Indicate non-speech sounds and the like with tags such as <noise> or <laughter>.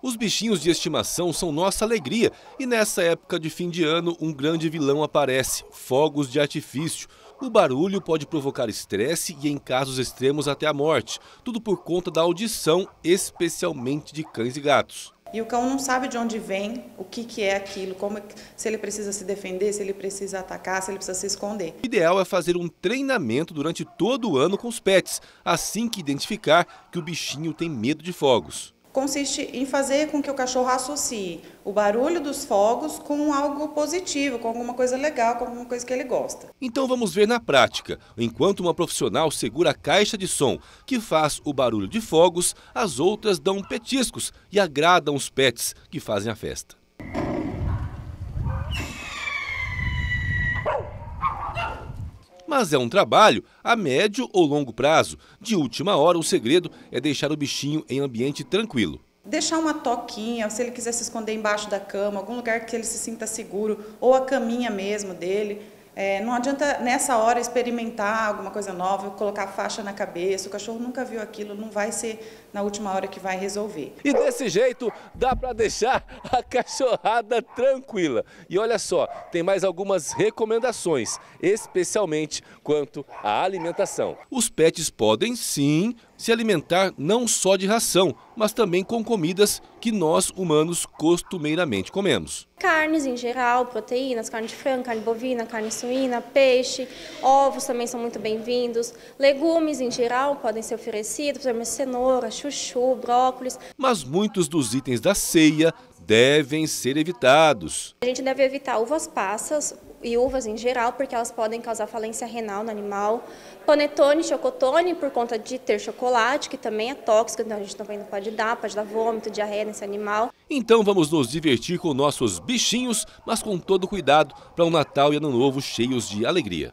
Os bichinhos de estimação são nossa alegria e nessa época de fim de ano um grande vilão aparece: fogos de artifício. O barulho pode provocar estresse e, em casos extremos, até a morte. Tudo por conta da audição, especialmente de cães e gatos. E o cão não sabe de onde vem, o que, que é aquilo, como se ele precisa se defender, se ele precisa atacar, se ele precisa se esconder. O ideal é fazer um treinamento durante todo o ano com os pets, assim que identificar que o bichinho tem medo de fogos consiste em fazer com que o cachorro associe o barulho dos fogos com algo positivo, com alguma coisa legal, com alguma coisa que ele gosta. Então vamos ver na prática. Enquanto uma profissional segura a caixa de som que faz o barulho de fogos, as outras dão petiscos e agradam os pets que fazem a festa. mas é um trabalho a médio ou longo prazo. De última hora, o segredo é deixar o bichinho em ambiente tranquilo deixar uma toquinha, se ele quiser se esconder embaixo da cama, algum lugar que ele se sinta seguro, ou a caminha mesmo dele. É, não adianta nessa hora experimentar alguma coisa nova, colocar faixa na cabeça, o cachorro nunca viu aquilo, não vai ser na última hora que vai resolver. E desse jeito dá para deixar <laughs> a cachorrada tranquila. E olha só, tem mais algumas recomendações, especialmente quanto à alimentação. Os pets podem sim se alimentar não só de ração, mas também com comidas que nós humanos costumeiramente comemos. Carnes em geral, proteínas, carne de frango, carne bovina, carne suína, peixe, ovos também são muito bem-vindos. Legumes em geral podem ser oferecidos, por exemplo, cenoura, chuchu, brócolis. Mas muitos dos itens da ceia devem ser evitados. A gente deve evitar uvas passas e uvas em geral, porque elas podem causar falência renal no animal. Panetone, chocotone, por conta de ter chocolate, que também é tóxico, então a gente também não pode dar, pode dar vômito, diarreia nesse animal. Então vamos nos divertir com nossos bichinhos, mas com todo cuidado, para um Natal e Ano Novo cheios de alegria.